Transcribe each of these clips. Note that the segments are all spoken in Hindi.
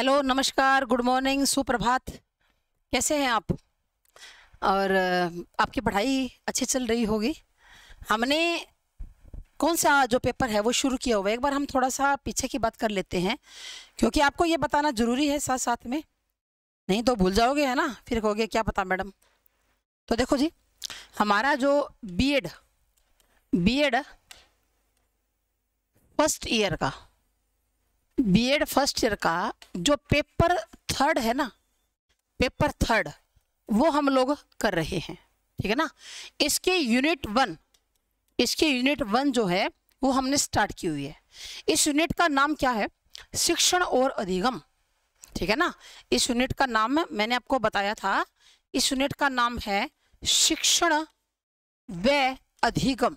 हेलो नमस्कार गुड मॉर्निंग सुप्रभात कैसे हैं आप और आपकी पढ़ाई अच्छी चल रही होगी हमने कौन सा जो पेपर है वो शुरू किया हुआ है एक बार हम थोड़ा सा पीछे की बात कर लेते हैं क्योंकि आपको ये बताना ज़रूरी है साथ साथ में नहीं तो भूल जाओगे है ना फिर कहोगे क्या पता मैडम तो देखो जी हमारा जो बीएड बीएड फर्स्ट ईयर का बीएड फर्स्ट ईयर का जो पेपर थर्ड है ना पेपर थर्ड वो हम लोग कर रहे हैं ठीक है ना इसके यूनिट वन इसके यूनिट वन जो है वो हमने स्टार्ट की हुई है इस यूनिट का नाम क्या है शिक्षण और अधिगम ठीक है ना इस यूनिट का नाम मैंने आपको बताया था इस यूनिट का नाम है शिक्षण व अधिगम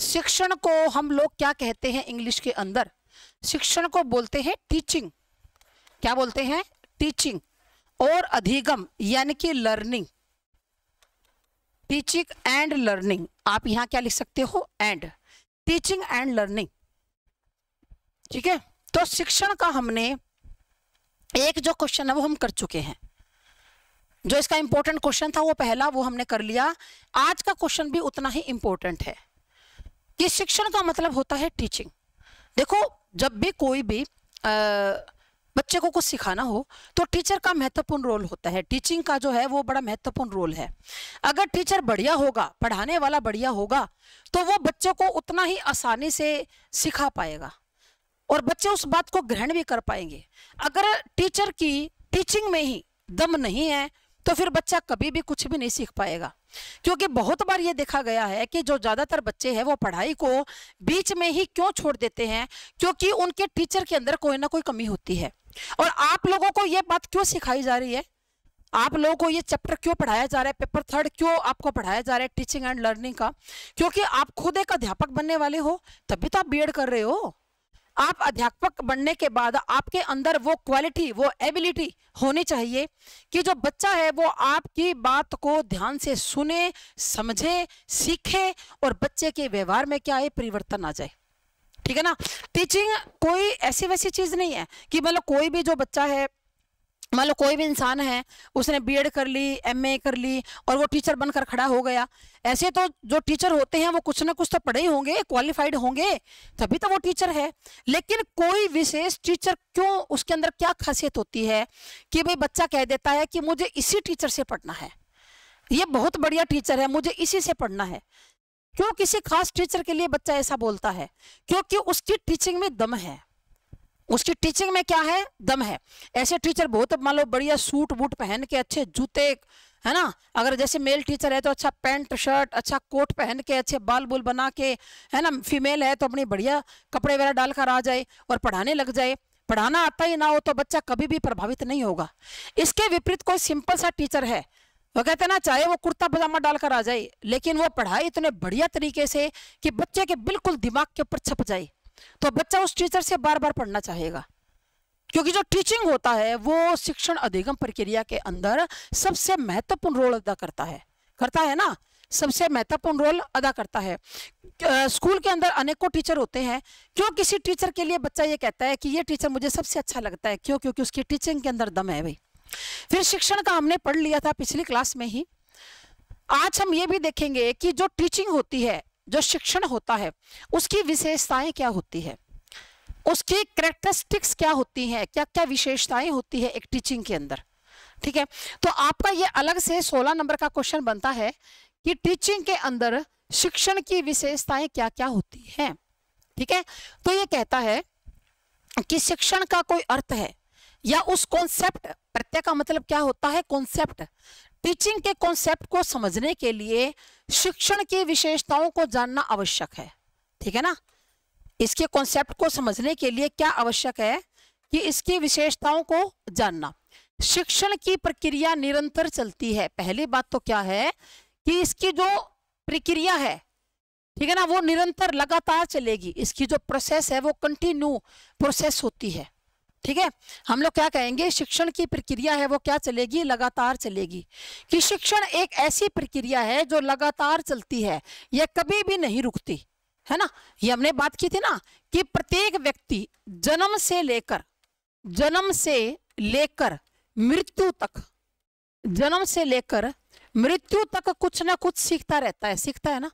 शिक्षण को हम लोग क्या कहते हैं इंग्लिश के अंदर शिक्षण को बोलते हैं टीचिंग क्या बोलते हैं टीचिंग और अधिगम यानी कि लर्निंग टीचिंग एंड लर्निंग आप यहां क्या लिख सकते हो एंड टीचिंग एंड लर्निंग ठीक है तो शिक्षण का हमने एक जो क्वेश्चन है वो हम कर चुके हैं जो इसका इंपॉर्टेंट क्वेश्चन था वो पहला वो हमने कर लिया आज का क्वेश्चन भी उतना ही इंपॉर्टेंट है कि शिक्षण का मतलब होता है टीचिंग देखो जब भी कोई भी आ, बच्चे को कुछ सिखाना हो तो टीचर का महत्वपूर्ण रोल होता है टीचिंग का जो है वो बड़ा महत्वपूर्ण रोल है अगर टीचर बढ़िया होगा पढ़ाने वाला बढ़िया होगा तो वो बच्चे को उतना ही आसानी से सिखा पाएगा और बच्चे उस बात को ग्रहण भी कर पाएंगे अगर टीचर की टीचिंग में ही दम नहीं है तो फिर बच्चा कभी भी कुछ भी नहीं सीख पाएगा क्योंकि बहुत बार ये देखा गया है कि जो ज़्यादातर बच्चे हैं वो पढ़ाई को बीच में ही क्यों छोड़ देते हैं क्योंकि उनके टीचर के अंदर कोई ना कोई कमी होती है और आप लोगों को ये बात क्यों सिखाई जा रही है आप लोगों को ये चैप्टर क्यों पढ़ाया जा रहा है पेपर थर्ड क्यों आपको पढ़ाया जा रहा है टीचिंग एंड लर्निंग का क्योंकि आप खुद एक अध्यापक बनने वाले हो तभी तो आप बी कर रहे हो आप अध्यापक बनने के बाद आपके अंदर वो क्वालिटी वो एबिलिटी होनी चाहिए कि जो बच्चा है वो आपकी बात को ध्यान से सुने समझे सीखे और बच्चे के व्यवहार में क्या है परिवर्तन आ जाए ठीक है ना टीचिंग कोई ऐसी वैसी चीज नहीं है कि मतलब कोई भी जो बच्चा है मान लो कोई भी इंसान है उसने बीएड कर ली एमए कर ली और वो टीचर बनकर खड़ा हो गया ऐसे तो जो टीचर होते हैं वो कुछ ना कुछ तो पढ़े ही होंगे क्वालिफाइड होंगे तभी तो वो टीचर है लेकिन कोई विशेष टीचर क्यों उसके अंदर क्या खासियत होती है कि भाई बच्चा कह देता है कि मुझे इसी टीचर से पढ़ना है ये बहुत बढ़िया टीचर है मुझे इसी से पढ़ना है क्यों किसी खास टीचर के लिए बच्चा ऐसा बोलता है क्योंकि उसकी टीचिंग में दम है उसकी टीचिंग में क्या है दम है ऐसे टीचर बहुत मान लो बढ़िया सूट बूट पहन के अच्छे जूते है ना अगर जैसे मेल टीचर है तो अच्छा पैंट शर्ट अच्छा कोट पहन के अच्छे बाल बुल बना के है ना फीमेल है तो अपनी बढ़िया कपड़े वगैरह डालकर आ जाए और पढ़ाने लग जाए पढ़ाना आता ही ना हो तो बच्चा कभी भी प्रभावित नहीं होगा इसके विपरीत कोई सिंपल सा टीचर है वो कहते हैं ना चाहे वो कुर्ता पजामा डालकर आ जाए लेकिन वो पढ़ाई इतने बढ़िया तरीके से कि बच्चे के बिल्कुल दिमाग के ऊपर छप जाए तो बच्चा उस टीचर से बार बार पढ़ना चाहेगा क्योंकि जो टीचिंग होता है वो शिक्षण अधिगम प्रक्रिया के अंदर सबसे महत्वपूर्ण रोल अदा करता है करता है ना सबसे महत्वपूर्ण रोल अदा करता है स्कूल के अंदर अनेकों टीचर होते हैं क्यों किसी टीचर के लिए बच्चा ये कहता है कि ये टीचर मुझे सबसे अच्छा लगता है क्यों क्योंकि उसकी टीचिंग के अंदर दम है भाई फिर शिक्षण का हमने पढ़ लिया था पिछली क्लास में ही आज हम ये भी देखेंगे कि जो टीचिंग होती है जो शिक्षण होता है उसकी विशेषताएं क्या होती है उसकी करेक्टरिस्टिक्स क्या होती हैं क्या क्या विशेषताएं होती है एक टीचिंग के अंदर ठीक है तो आपका ये अलग से 16 नंबर का क्वेश्चन बनता है कि टीचिंग के अंदर शिक्षण की विशेषताएं क्या क्या होती हैं ठीक है तो ये कहता है कि शिक्षण का कोई अर्थ है या उस कॉन्सेप्ट प्रत्यय का मतलब क्या होता है कॉन्सेप्ट टीचिंग के कॉन्सेप्ट को समझने के लिए शिक्षण की विशेषताओं को जानना आवश्यक है ठीक है ना इसके कॉन्सेप्ट को समझने के लिए क्या आवश्यक है कि इसकी विशेषताओं को जानना शिक्षण की प्रक्रिया निरंतर चलती है पहली बात तो क्या है कि इसकी जो प्रक्रिया है ठीक है ना वो निरंतर लगातार चलेगी इसकी जो प्रोसेस है वो कंटिन्यू प्रोसेस होती है ठीक है हम लोग क्या कहेंगे शिक्षण की प्रक्रिया है वो क्या चलेगी लगातार चलेगी कि शिक्षण एक ऐसी प्रक्रिया है जो लगातार चलती है यह कभी भी नहीं रुकती है ना ये हमने बात की थी ना कि प्रत्येक व्यक्ति जन्म से लेकर जन्म से लेकर मृत्यु तक जन्म से लेकर मृत्यु तक कुछ ना कुछ सीखता रहता है सीखता है ना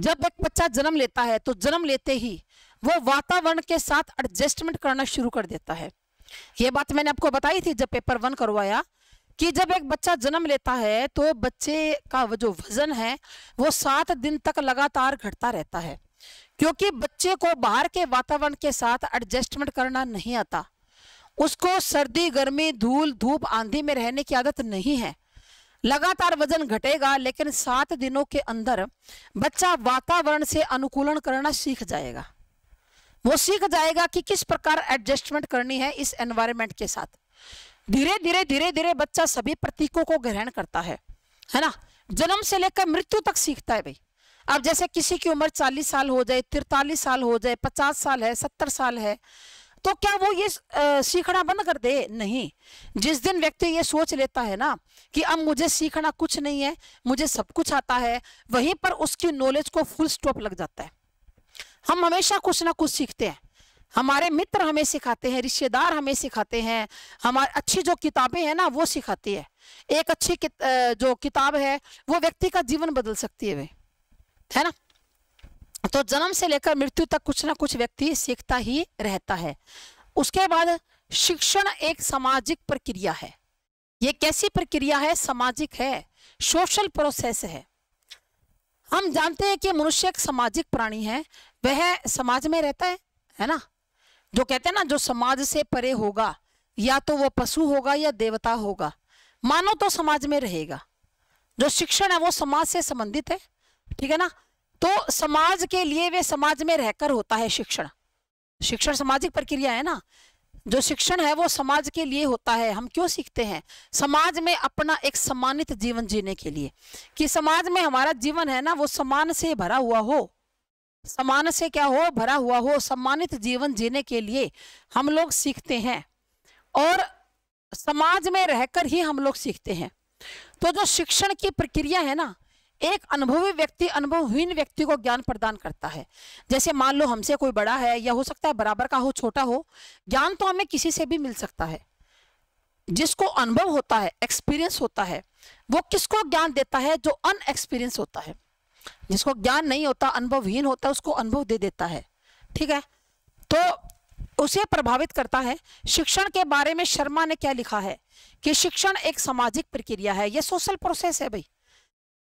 जब एक बच्चा जन्म लेता है तो जन्म लेते ही वो वातावरण के साथ एडजस्टमेंट करना शुरू कर देता है ये बात मैंने आपको बताई थी जब पेपर वन करवाया कि जब एक बच्चा जन्म लेता है तो बच्चे का जो वजन है वो सात दिन तक लगातार घटता रहता है क्योंकि बच्चे को बाहर के वातावरण के साथ एडजस्टमेंट करना नहीं आता उसको सर्दी गर्मी धूल धूप आंधी में रहने की आदत नहीं है लगातार वजन घटेगा लेकिन सात दिनों के अंदर बच्चा वातावरण से अनुकूलन करना सीख जाएगा वो सीख जाएगा कि किस प्रकार एडजस्टमेंट करनी है इस एनवायरमेंट के साथ धीरे धीरे धीरे धीरे बच्चा सभी प्रतीकों को ग्रहण करता है है ना जन्म से लेकर मृत्यु तक सीखता है भाई अब जैसे किसी की उम्र चालीस साल हो जाए तिरतालीस साल हो जाए पचास साल है सत्तर साल है तो क्या वो ये सीखना बंद कर दे नहीं जिस दिन व्यक्ति ये सोच लेता है ना कि अब मुझे सीखना कुछ नहीं है मुझे सब कुछ आता है वहीं पर उसकी नॉलेज को फुल स्टॉप लग जाता है हम हमेशा कुछ ना कुछ सीखते हैं हमारे मित्र हमें सिखाते हैं रिश्तेदार हमें सिखाते हैं हमारे अच्छी जो किताबें हैं ना वो सिखाती है एक अच्छी कित, जो किताब है वो व्यक्ति का जीवन बदल सकती है वे है ना तो जन्म से लेकर मृत्यु तक कुछ ना कुछ व्यक्ति सीखता ही रहता है उसके बाद शिक्षण एक सामाजिक प्रक्रिया है ये कैसी प्रक्रिया है सामाजिक है सोशल प्रोसेस है हम जानते हैं कि मनुष्य एक सामाजिक प्राणी है वह समाज में रहता है है ना जो कहते हैं ना जो समाज से परे होगा या तो वो पशु होगा या देवता होगा मानो तो समाज में रहेगा जो शिक्षण है वो समाज से संबंधित है ठीक है ना तो समाज के लिए वे समाज में रहकर होता है शिक्षण शिक्षण सामाजिक प्रक्रिया है ना जो शिक्षण है वो समाज के लिए होता है हम क्यों सीखते हैं समाज में अपना एक सम्मानित जीवन जीने के लिए कि समाज में हमारा जीवन है ना वो समान से भरा हुआ हो समान से क्या हो भरा हुआ हो सम्मानित जीवन जीने के लिए हम लोग सीखते हैं और समाज में रहकर ही हम लोग सीखते हैं तो जो शिक्षण की प्रक्रिया है ना एक अनुभवी व्यक्ति अनुभवहीन व्यक्ति को ज्ञान प्रदान करता है जैसे मान लो हमसे कोई बड़ा है या हो सकता है बराबर का हो छोटा हो ज्ञान तो हमें किसी से भी मिल सकता है जिसको अनुभव होता है एक्सपीरियंस होता है वो किसको ज्ञान देता है जो अनएक्सपीरियंस होता है जिसको ज्ञान नहीं होता अनुभवहीन होता है उसको अनुभव दे देता है ठीक है तो उसे प्रभावित करता है शिक्षण के बारे में शर्मा ने क्या लिखा है कि शिक्षण एक सामाजिक प्रक्रिया है यह सोशल प्रोसेस है भाई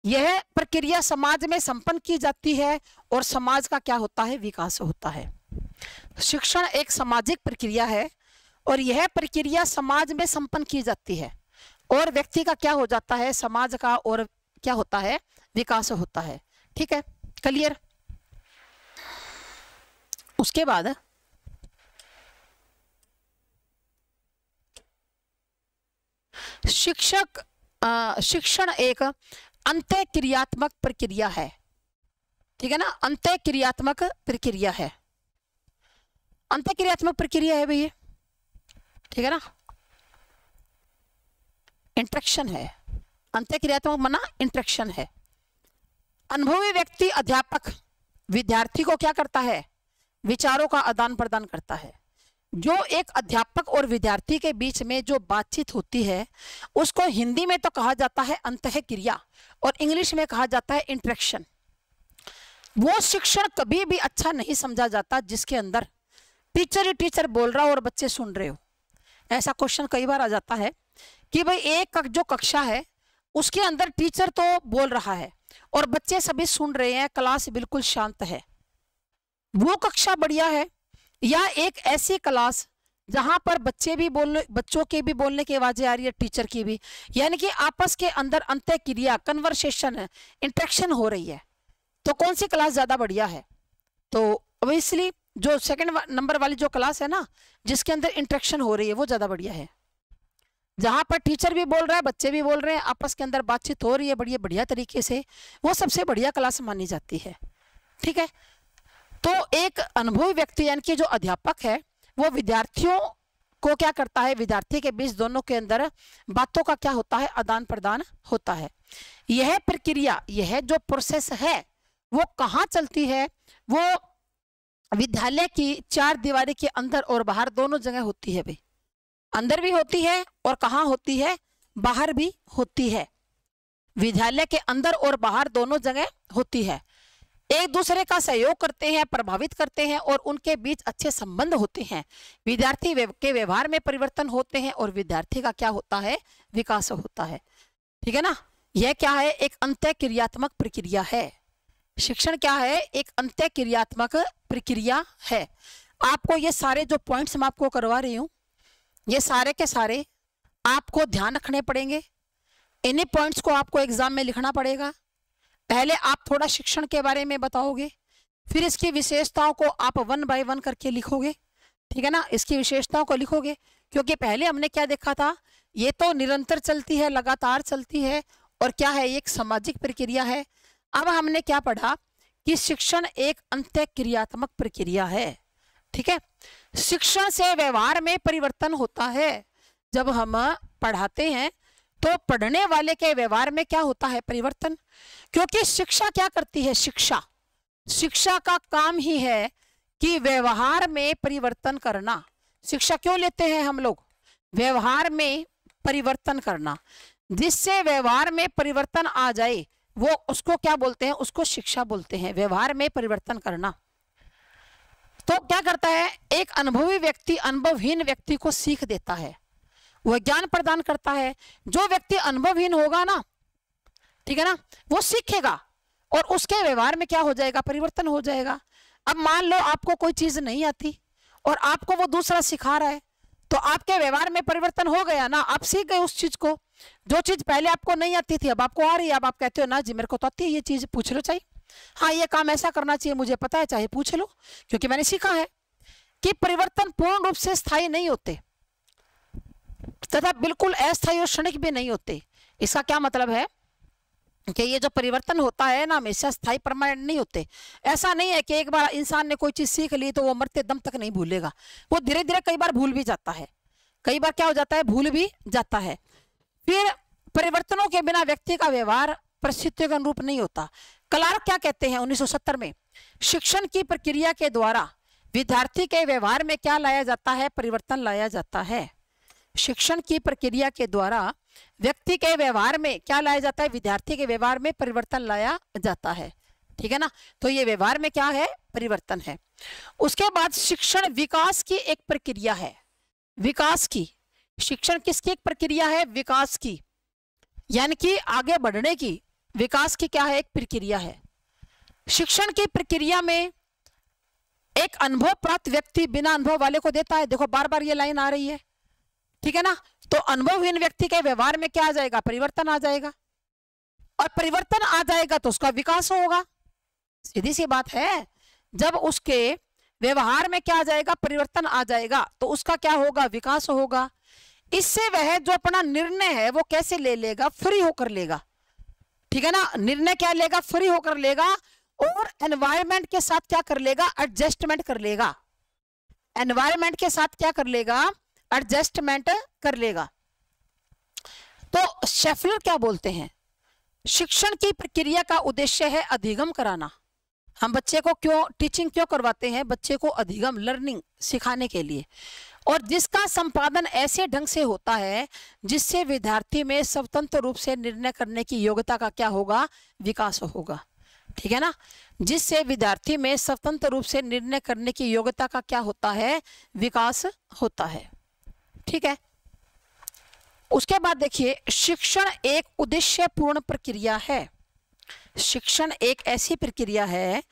यह प्रक्रिया समाज में संपन्न की जाती है और समाज का क्या होता है विकास होता है शिक्षण एक सामाजिक प्रक्रिया है और यह प्रक्रिया समाज में संपन्न की जाती है और व्यक्ति का क्या हो जाता है समाज का और क्या होता है विकास होता है ठीक है क्लियर उसके बाद शिक्षक शिक्षण एक अंत क्रियात्मक प्रक्रिया है ठीक है ना अंत क्रियात्मक प्रक्रिया है अंत क्रियात्मक प्रक्रिया है भैया ठीक है ना इंट्रेक्शन है अंत क्रियात्मक मना इंट्रेक्शन है अनुभवी व्यक्ति अध्यापक विद्यार्थी को क्या करता है विचारों का आदान प्रदान करता है जो एक अध्यापक और विद्यार्थी के बीच में जो बातचीत होती है उसको हिंदी में तो कहा जाता है अंत क्रिया और इंग्लिश में कहा जाता है इंट्रेक्शन वो शिक्षण कभी भी अच्छा नहीं समझा जाता जिसके अंदर टीचर ही टीचर बोल रहा हो और बच्चे सुन रहे हो ऐसा क्वेश्चन कई बार आ जाता है कि भाई एक जो कक्षा है उसके अंदर टीचर तो बोल रहा है और बच्चे सभी सुन रहे हैं क्लास बिल्कुल शांत है वो कक्षा बढ़िया है या एक ऐसी क्लास जहां पर बच्चे भी बोलने बच्चों के भी बोलने की आवाज़ें आ रही है टीचर की भी यानी कि आपस के अंदर अंत क्रिया कन्वर्सेशन इंट्रेक्शन हो रही है तो कौन सी क्लास ज़्यादा बढ़िया है तो ऑब्वियसली जो सेकंड नंबर वाली जो क्लास है ना जिसके अंदर इंट्रेक्शन हो रही है वो ज़्यादा बढ़िया है जहाँ पर टीचर भी बोल रहा है बच्चे भी बोल रहे हैं आपस के अंदर बातचीत हो रही है बढ़िया बढ़िया तरीके से वो सबसे बढ़िया क्लास मानी जाती है ठीक है एक अनुभवी व्यक्ति यानी कि जो अध्यापक है वो विद्यार्थियों को क्या करता है विद्यार्थी के बीच दोनों के अंदर बातों का क्या होता है आदान प्रदान होता है यह प्रक्रिया यह जो प्रोसेस है वो कहाँ चलती है वो विद्यालय की चार दीवारी के अंदर और बाहर दोनों जगह होती है भाई अंदर भी होती है और कहाँ होती है बाहर भी होती है विद्यालय के अंदर और बाहर दोनों जगह होती है एक दूसरे का सहयोग करते हैं प्रभावित करते हैं और उनके बीच अच्छे संबंध होते हैं विद्यार्थी के व्यवहार में परिवर्तन होते हैं और विद्यार्थी का क्या होता है विकास होता है ठीक है ना यह क्या है एक अंत्य क्रियात्मक प्रक्रिया है शिक्षण क्या है एक अंत क्रियात्मक प्रक्रिया है आपको ये सारे जो पॉइंट्स मैं आपको करवा रही हूँ ये सारे के सारे आपको ध्यान रखने पड़ेंगे इन्हीं पॉइंट्स को आपको एग्जाम में लिखना पड़ेगा पहले आप थोड़ा शिक्षण के बारे में बताओगे फिर इसकी विशेषताओं को आप वन बाय वन करके लिखोगे ठीक है ना इसकी विशेषताओं को लिखोगे क्योंकि पहले हमने क्या देखा था ये तो निरंतर चलती है लगातार चलती है और क्या है एक सामाजिक प्रक्रिया है अब हमने क्या पढ़ा कि शिक्षण एक अंत क्रियात्मक प्रक्रिया है ठीक है शिक्षण से व्यवहार में परिवर्तन होता है जब हम पढ़ाते हैं तो पढ़ने वाले के व्यवहार में क्या होता है परिवर्तन क्योंकि शिक्षा क्या करती है शिक्षा शिक्षा का काम ही है कि व्यवहार में परिवर्तन करना शिक्षा क्यों लेते हैं हम लोग व्यवहार में परिवर्तन करना जिससे व्यवहार में परिवर्तन आ जाए वो उसको क्या बोलते हैं उसको शिक्षा बोलते हैं व्यवहार में परिवर्तन करना तो क्या करता है एक अनुभवी व्यक्ति अनुभवहीन व्यक्ति को सीख देता है वह ज्ञान प्रदान करता है जो व्यक्ति अनुभवहीन होगा ना ठीक है ना वो सीखेगा और उसके व्यवहार में क्या हो जाएगा परिवर्तन हो जाएगा अब मान लो आपको कोई चीज नहीं आती और आपको वो दूसरा सिखा रहा है तो आपके व्यवहार में परिवर्तन हो गया ना आप सीख गए उस चीज को जो चीज पहले आपको नहीं आती थी अब आपको आ रही है अब आप कहते हो ना जी मेरे को तो आती है ये चीज पूछ लो चाहिए हाँ ये काम ऐसा करना चाहिए मुझे पता है चाहे पूछ लो क्योंकि मैंने सीखा है कि परिवर्तन पूर्ण रूप से स्थायी नहीं होते तथा बिल्कुल अस्थायी और क्षणिक भी नहीं होते इसका क्या मतलब है कि ये जो परिवर्तन होता है ना हमेशा स्थायी परमानेंट नहीं होते ऐसा नहीं है कि एक बार इंसान ने कोई चीज़ सीख ली तो वो मरते दम तक नहीं भूलेगा वो धीरे धीरे कई बार भूल भी जाता है कई बार क्या हो जाता है भूल भी जाता है फिर परिवर्तनों के बिना व्यक्ति का व्यवहार परिस्थितियों के अनुरूप नहीं होता कलार्क क्या कहते हैं उन्नीस में शिक्षण की प्रक्रिया के द्वारा विद्यार्थी के व्यवहार में क्या लाया जाता है परिवर्तन लाया जाता है शिक्षण की प्रक्रिया के द्वारा व्यक्ति के व्यवहार में क्या लाया जाता है विद्यार्थी के व्यवहार में परिवर्तन लाया जाता है ठीक है ना तो ये व्यवहार में क्या है परिवर्तन है उसके बाद शिक्षण विकास की एक प्रक्रिया है विकास की शिक्षण किसकी एक प्रक्रिया है विकास की यानी कि आगे बढ़ने की विकास की क्या है एक प्रक्रिया है शिक्षण की प्रक्रिया में एक अनुभव प्राप्त व्यक्ति बिना अनुभव वाले को देता है देखो बार बार ये लाइन आ रही है ठीक है ना तो अनुभवहीन व्यक्ति के व्यवहार में क्या आ जाएगा परिवर्तन आ जाएगा और परिवर्तन आ जाएगा तो उसका विकास होगा सीधी सी बात है जब उसके व्यवहार में क्या आ जाएगा परिवर्तन आ जाएगा तो उसका क्या होगा विकास होगा इससे वह जो अपना निर्णय है वो कैसे ले लेगा फ्री होकर लेगा ठीक है ना निर्णय क्या लेगा फ्री होकर लेगा और एनवायरमेंट के साथ क्या कर लेगा एडजस्टमेंट कर लेगा एनवायरमेंट के साथ क्या कर लेगा एडजस्टमेंट कर लेगा तो शेफलर क्या बोलते हैं शिक्षण की प्रक्रिया का उद्देश्य है अधिगम कराना हम बच्चे को क्यों टीचिंग क्यों करवाते हैं बच्चे को अधिगम लर्निंग सिखाने के लिए और जिसका संपादन ऐसे ढंग से होता है जिससे विद्यार्थी में स्वतंत्र रूप से निर्णय करने की योग्यता का क्या होगा विकास होगा ठीक है ना जिससे विद्यार्थी में स्वतंत्र रूप से निर्णय करने की योग्यता का क्या होता है विकास होता है ठीक है उसके बाद देखिए शिक्षण एक उद्देश्य पूर्ण प्रक्रिया है शिक्षण एक ऐसी प्रक्रिया है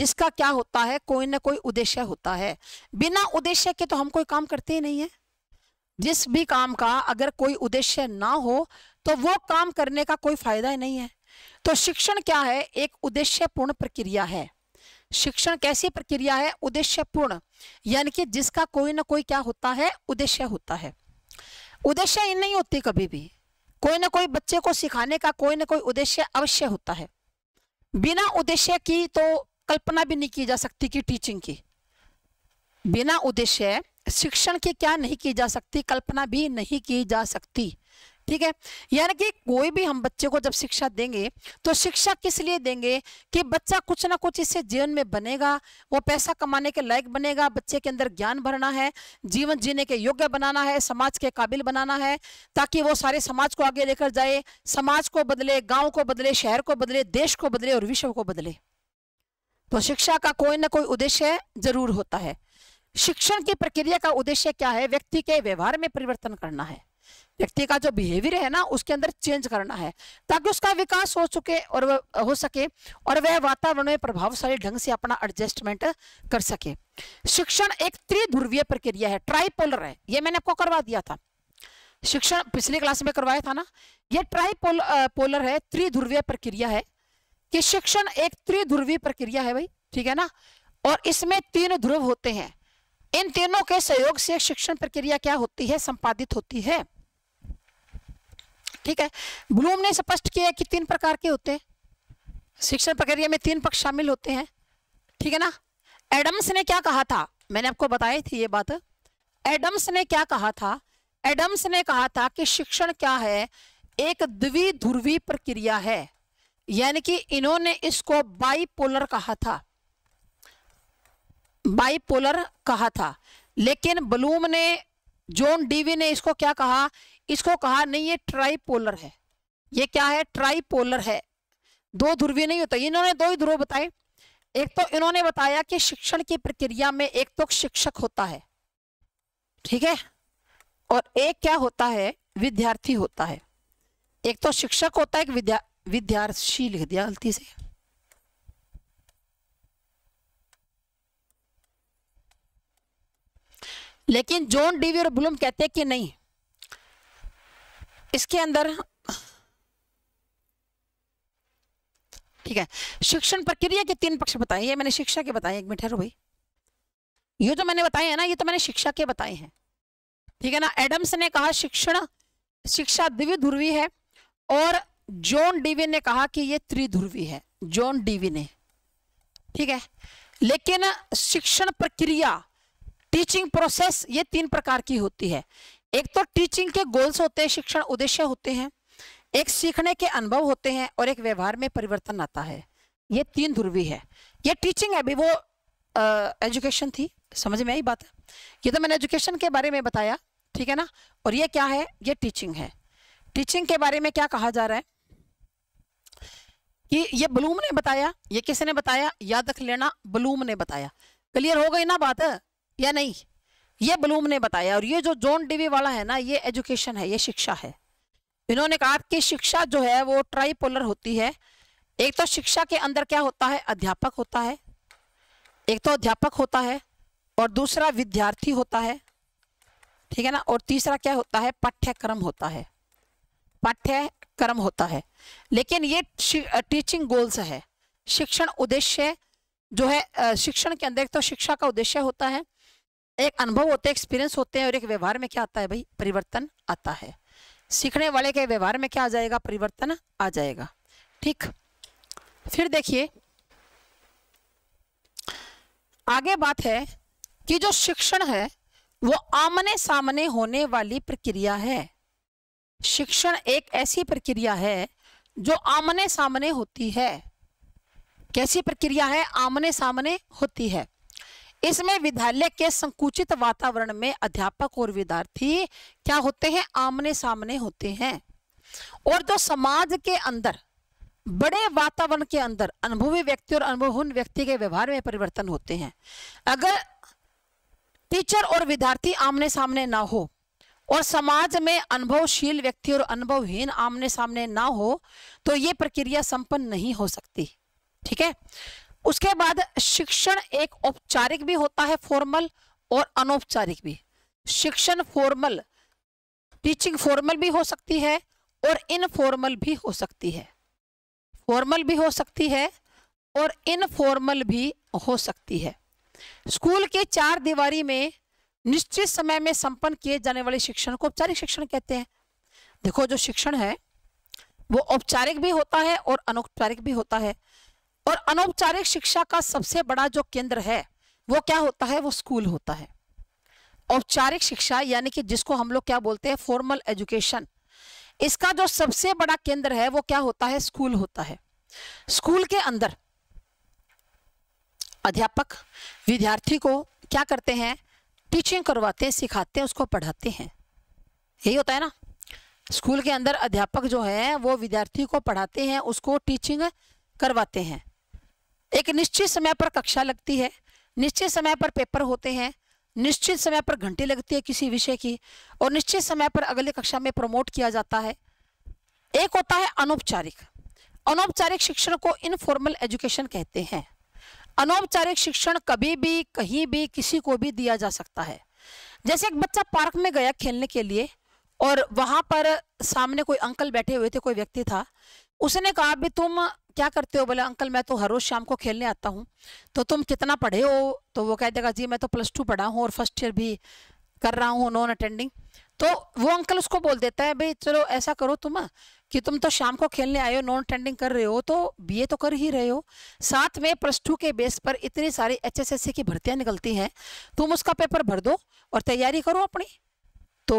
जिसका क्या होता है कोई ना कोई उद्देश्य होता है बिना उद्देश्य के तो हम कोई काम करते ही नहीं है जिस भी काम का अगर कोई उद्देश्य ना हो तो वो काम करने का कोई फायदा ही नहीं है तो शिक्षण क्या है एक उद्देश्य पूर्ण प्रक्रिया है शिक्षण कैसी प्रक्रिया है उद्देश्यपूर्ण यानी कि जिसका कोई ना कोई क्या होता है उद्देश्य होता है उद्देश्य नहीं होती कभी भी कोई ना कोई बच्चे को सिखाने का कोई ना कोई उद्देश्य अवश्य होता है बिना उद्देश्य की तो कल्पना भी नहीं की जा सकती कि टीचिंग की बिना उद्देश्य शिक्षण की क्या नहीं की जा सकती कल्पना भी नहीं की जा सकती ठीक है यानी कि कोई भी हम बच्चे को जब शिक्षा देंगे तो शिक्षा किस लिए देंगे कि बच्चा कुछ ना कुछ इससे जीवन में बनेगा वो पैसा कमाने के लायक बनेगा बच्चे के अंदर ज्ञान भरना है जीवन जीने के योग्य बनाना है समाज के काबिल बनाना है ताकि वो सारे समाज को आगे लेकर जाए समाज को बदले गाँव को बदले शहर को बदले देश को बदले और विश्व को बदले तो शिक्षा का कोई ना कोई उद्देश्य जरूर होता है शिक्षण की प्रक्रिया का उद्देश्य क्या है व्यक्ति के व्यवहार में परिवर्तन करना है व्यक्ति का जो बिहेवियर है ना उसके अंदर चेंज करना है ताकि उसका विकास हो चुके और हो सके और वह वातावरण में प्रभावशाली ढंग से अपना एडजस्टमेंट कर सके शिक्षण एक त्रिध्रुवीय प्रक्रिया है ट्राइपोलर है ये मैंने आपको करवा दिया था शिक्षण पिछली क्लास में करवाया था ना ये ट्राइपोल पोलर है त्रिध्रुवीय प्रक्रिया है कि शिक्षण एक त्रिध्रुवीय प्रक्रिया है भाई ठीक है ना और इसमें तीन ध्रुव होते हैं इन तीनों के सहयोग से शिक्षण प्रक्रिया क्या होती है संपादित होती है ठीक है ब्लूम ने स्पष्ट किया कि तीन प्रकार के होते हैं शिक्षण प्रक्रिया में तीन पक्ष शामिल होते हैं ठीक है ना एडम्स ने क्या कहा था मैंने आपको बताई थी ये बात एडम्स ने क्या कहा था एडम्स ने कहा था कि शिक्षण क्या है एक द्विध्रुवी प्रक्रिया है यानी कि इन्होंने इसको बाईपोलर कहा था बाईपोलर कहा था लेकिन ब्लूम ने जोन डीवी ने इसको क्या कहा इसको कहा नहीं ये ट्राईपोलर है ये क्या है ट्राईपोलर है दो ध्रुवी नहीं होता इन्होंने दो ही ध्रुव बताए एक तो इन्होंने बताया कि शिक्षण की प्रक्रिया में एक तो शिक्षक होता है ठीक है और एक क्या होता है विद्यार्थी होता है एक तो शिक्षक होता है एक विद्या विद्यार्थी लिख दिया गलती से लेकिन जॉन डीवी और ब्लूम कहते हैं कि नहीं इसके अंदर ठीक है शिक्षण प्रक्रिया के तीन पक्ष बताए ये मैंने शिक्षा के बताए एक मिनट है भाई ये तो मैंने बताए हैं ना ये तो मैंने शिक्षा के बताए हैं ठीक है ना एडम्स ने कहा शिक्षण शिक्षा दिव्य ध्रुवी है और जॉन डीवी ने कहा कि ये त्रिध्रुवी है जॉन डीवी ने ठीक है लेकिन शिक्षण प्रक्रिया टीचिंग प्रोसेस ये तीन प्रकार की होती है एक तो टीचिंग के गोल्स होते हैं शिक्षण उद्देश्य होते हैं एक सीखने के अनुभव होते हैं और एक व्यवहार में परिवर्तन आता है ये तीन ध्रुवी है ये टीचिंग अभी वो एजुकेशन थी समझ में आई बात है ये तो मैंने एजुकेशन के बारे में बताया ठीक है ना और ये क्या है ये टीचिंग है टीचिंग के बारे में क्या कहा जा रहा है कि ये ब्लूम ने बताया ये किसने बताया याद रख लेना ब्लूम ने बताया क्लियर हो गई ना बात या नहीं ये बलूम ने बताया और ये जो जॉन डीवी वाला है ना ये एजुकेशन है ये शिक्षा है इन्होंने कहा कि शिक्षा जो है वो ट्राईपोलर होती है एक तो शिक्षा के अंदर क्या होता है अध्यापक होता है एक तो अध्यापक होता है और दूसरा विद्यार्थी होता है ठीक है ना और तीसरा क्या होता है पाठ्यक्रम होता है पाठ्यक्रम होता है लेकिन ये टीचिंग गोल्स है शिक्षण उद्देश्य जो है शिक्षण के अंदर एक तो शिक्षा का उद्देश्य होता है एक अनुभव होते हैं एक्सपीरियंस होते हैं और एक व्यवहार में क्या आता है भाई परिवर्तन आता है सीखने वाले के व्यवहार में क्या आ जाएगा परिवर्तन आ जाएगा ठीक फिर देखिए आगे बात है कि जो शिक्षण है वो आमने सामने होने वाली प्रक्रिया है शिक्षण एक ऐसी प्रक्रिया है जो आमने सामने होती है कैसी प्रक्रिया है आमने सामने होती है इसमें विद्यालय के संकुचित वातावरण में अध्यापक और विद्यार्थी क्या होते हैं आमने सामने होते हैं और जो समाज के अंदर बड़े वातावरण के अंदर अनुभवी व्यक्ति और अनुभवहीन व्यक्ति के व्यवहार में परिवर्तन होते हैं अगर टीचर और विद्यार्थी आमने सामने ना हो और समाज में अनुभवशील व्यक्ति और अनुभवहीन आमने सामने ना हो तो ये प्रक्रिया संपन्न नहीं हो सकती ठीक है उसके बाद शिक्षण एक औपचारिक भी होता है फॉर्मल और अनौपचारिक भी शिक्षण फॉर्मल टीचिंग फॉर्मल भी हो सकती है और इनफॉर्मल भी हो सकती है फॉर्मल भी हो सकती है और इनफॉर्मल भी हो सकती है स्कूल के चार दीवारी में निश्चित समय में संपन्न किए जाने वाले शिक्षण को औपचारिक शिक्षण कहते हैं देखो जो शिक्षण है वो औपचारिक भी होता है और अनौपचारिक भी होता है और अनौपचारिक शिक्षा का सबसे बड़ा जो केंद्र है वो क्या होता है वो स्कूल होता है औपचारिक शिक्षा यानी कि जिसको हम लोग क्या बोलते हैं फॉर्मल एजुकेशन इसका जो सबसे बड़ा केंद्र है वो क्या होता है स्कूल होता है स्कूल के अंदर अध्यापक विद्यार्थी को क्या करते हैं टीचिंग करवाते हैं सिखाते हैं उसको पढ़ाते हैं यही होता है ना स्कूल के अंदर अध्यापक जो है वो विद्यार्थी को पढ़ाते हैं उसको टीचिंग करवाते हैं एक निश्चित समय पर कक्षा लगती है निश्चित समय पर पेपर होते हैं निश्चित समय पर घंटी लगती है किसी विषय की और निश्चित समय पर अगले कक्षा में प्रमोट किया जाता है एक होता है अनौपचारिक अनौपचारिक शिक्षण को इनफॉर्मल एजुकेशन कहते हैं अनौपचारिक शिक्षण कभी भी कहीं भी किसी को भी दिया जा सकता है जैसे एक बच्चा पार्क में गया खेलने के लिए और वहाँ पर सामने कोई अंकल बैठे हुए थे कोई व्यक्ति था उसने कहा भी तुम क्या करते हो बोले अंकल मैं तो हर रोज़ शाम को खेलने आता हूँ तो तुम कितना पढ़े हो तो वो कह देगा जी मैं तो प्लस टू पढ़ा हूँ और फर्स्ट ईयर भी कर रहा हूँ नॉन अटेंडिंग तो वो अंकल उसको बोल देता है भाई चलो ऐसा करो तुम हाँ, कि तुम तो शाम को खेलने आए हो नॉन अटेंडिंग कर रहे हो तो बीए तो कर ही रहे हो साथ में प्लस टू के बेस पर इतनी सारी एचएसएससी की भर्तियाँ निकलती हैं तुम उसका पेपर भर दो और तैयारी करो अपनी तो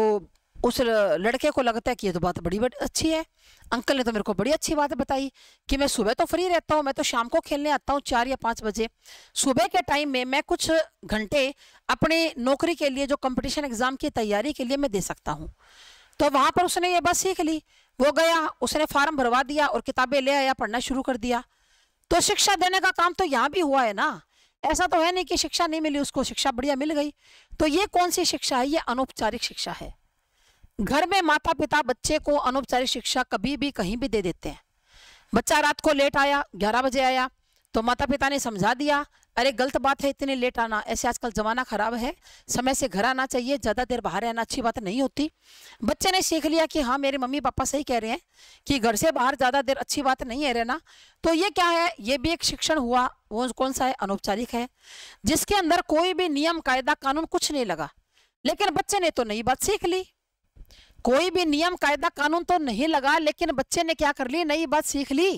उस लड़के को लगता है कि ये तो बात बड़ी बड़ी अच्छी है अंकल ने तो मेरे को बड़ी अच्छी बात बताई कि मैं सुबह तो फ्री रहता हूँ मैं तो शाम को खेलने आता हूँ चार या पाँच बजे सुबह के टाइम में मैं कुछ घंटे अपने नौकरी के लिए जो कंपटीशन एग्ज़ाम की तैयारी के लिए मैं दे सकता हूँ तो वहाँ पर उसने ये बात सीख ली वो गया उसने फार्म भरवा दिया और किताबें ले आया पढ़ना शुरू कर दिया तो शिक्षा देने का काम तो यहाँ भी हुआ है ना ऐसा तो है नहीं कि शिक्षा नहीं मिली उसको शिक्षा बढ़िया मिल गई तो ये कौन सी शिक्षा है ये अनौपचारिक शिक्षा है घर में माता पिता बच्चे को अनौपचारिक शिक्षा कभी भी कहीं भी दे देते हैं बच्चा रात को लेट आया ग्यारह बजे आया तो माता पिता ने समझा दिया अरे गलत बात है इतने लेट आना ऐसे आजकल ज़माना ख़राब है समय से घर आना चाहिए ज़्यादा देर बाहर रहना अच्छी बात नहीं होती बच्चे ने सीख लिया कि हाँ मेरे मम्मी पापा सही कह रहे हैं कि घर से बाहर ज़्यादा देर अच्छी बात नहीं है रहना तो ये क्या है ये भी एक शिक्षण हुआ वो कौन सा है अनौपचारिक है जिसके अंदर कोई भी नियम कायदा कानून कुछ नहीं लगा लेकिन बच्चे ने तो नई बात सीख ली कोई भी नियम कायदा कानून तो नहीं लगा लेकिन बच्चे ने क्या कर ली नई बात सीख ली